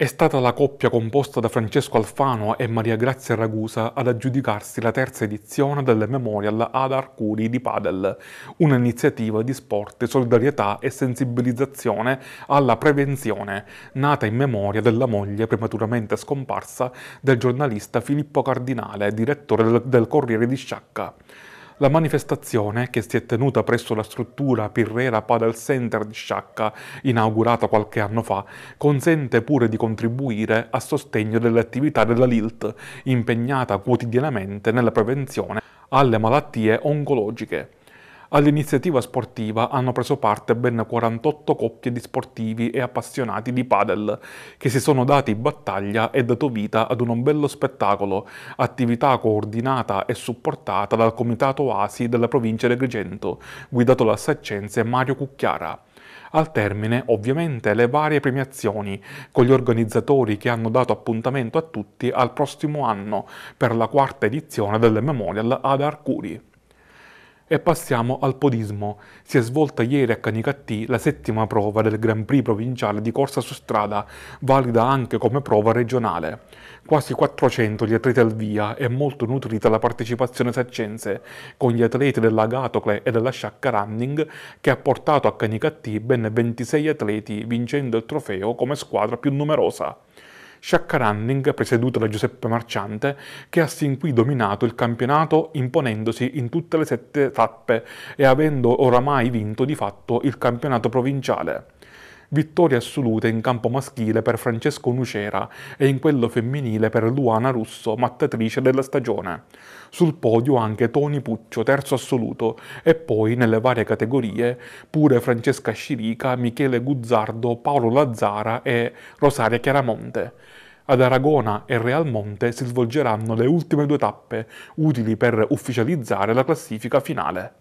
È stata la coppia composta da Francesco Alfano e Maria Grazia Ragusa ad aggiudicarsi la terza edizione del Memorial ad Arcuri di Padel, un'iniziativa di sport, solidarietà e sensibilizzazione alla prevenzione, nata in memoria della moglie prematuramente scomparsa del giornalista Filippo Cardinale, direttore del, Corriere di Sciacca. La manifestazione, che si è tenuta presso la struttura Pirrera Padel Center di Sciacca, inaugurata qualche anno fa, consente pure di contribuire a sostegno delle attività della LILT, impegnata quotidianamente nella prevenzione alle malattie oncologiche. All'iniziativa sportiva hanno preso parte ben 48 coppie di sportivi e appassionati di padel, che si sono dati battaglia e dato vita ad un bello spettacolo, attività coordinata e supportata dal Comitato ASI della provincia di Agrigento, guidato dal saccense Mario Cucchiara al termine ovviamente le varie premiazioni con gli organizzatori che hanno dato appuntamento a tutti al prossimo anno per la quarta edizione del Memorial ad Arcuri. E passiamo al podismo. Si è svolta ieri a Canicattì la settima prova del Grand Prix provinciale di corsa su strada, valida anche come prova regionale. Quasi 400 gli atleti al via e molto nutrita la partecipazione saccense, con gli atleti dell'Agatocle e della Sciacca Running, che ha portato a Canicattì ben 26 atleti vincendo il trofeo come squadra più numerosa. Sciacca Running, presieduta da Giuseppe Marciante, che ha sin qui dominato il campionato imponendosi in tutte le sette tappe e avendo oramai vinto di fatto il campionato provinciale vittorie assolute in campo maschile per Francesco Nucera e in quello femminile per Luana Russo, mattatrice della stagione. Sul podio anche Toni Puccio, terzo assoluto, e poi nelle varie categorie pure Francesca Scirica, Michele Guzzardo, Paolo Lazzara e Rosaria Chiaramonte. Ad Aragona e Real Monte si svolgeranno le ultime due tappe, utili per ufficializzare la classifica finale.